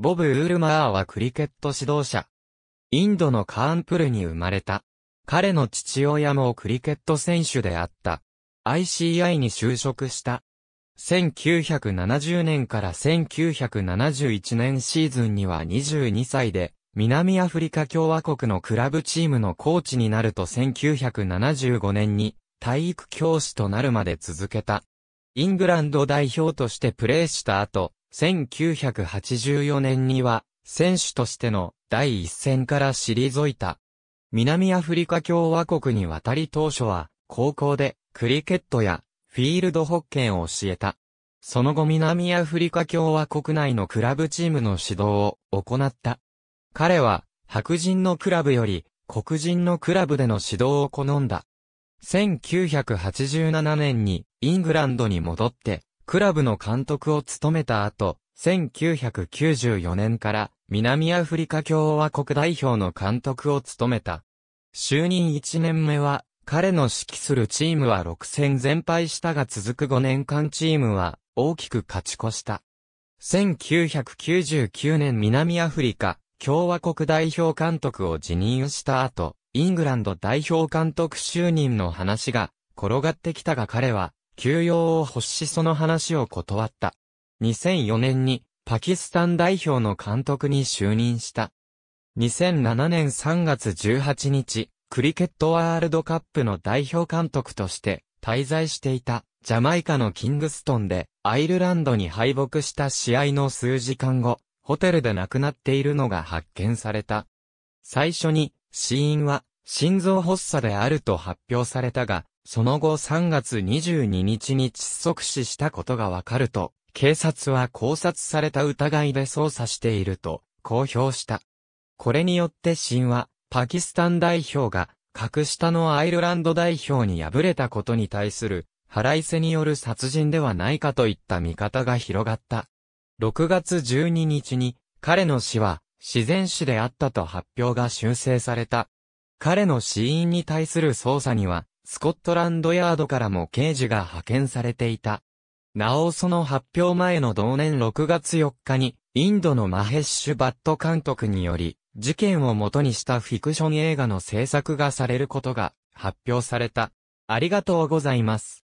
ボブ・ウールマーはクリケット指導者。インドのカーンプルに生まれた。彼の父親もクリケット選手であった。ICI に就職した。1970年から1971年シーズンには22歳で、南アフリカ共和国のクラブチームのコーチになると1975年に体育教師となるまで続けた。イングランド代表としてプレーした後、1984年には、選手としての第一線から退いた。南アフリカ共和国に渡り当初は、高校でクリケットやフィールドホッケーを教えた。その後南アフリカ共和国内のクラブチームの指導を行った。彼は白人のクラブより黒人のクラブでの指導を好んだ。1987年にイングランドに戻ってクラブの監督を務めた後、1994年から南アフリカ共和国代表の監督を務めた。就任1年目は、彼の指揮するチームは6戦全敗したが続く5年間チームは大きく勝ち越した。1999年南アフリカ共和国代表監督を辞任した後、イングランド代表監督就任の話が転がってきたが彼は休養を欲しその話を断った。2004年にパキスタン代表の監督に就任した。2007年3月18日、クリケットワールドカップの代表監督として滞在していたジャマイカのキングストンでアイルランドに敗北した試合の数時間後、ホテルで亡くなっているのが発見された。最初に死因は心臓発作であると発表されたが、その後3月22日に窒息死したことがわかると、警察は考察された疑いで捜査していると公表した。これによって神は、パキスタン代表が格下のアイルランド代表に敗れたことに対する腹いせによる殺人ではないかといった見方が広がった。6月12日に彼の死は自然死であったと発表が修正された。彼の死因に対する捜査にはスコットランドヤードからも刑事が派遣されていた。なおその発表前の同年6月4日に、インドのマヘッシュ・バット監督により、事件を元にしたフィクション映画の制作がされることが発表された。ありがとうございます。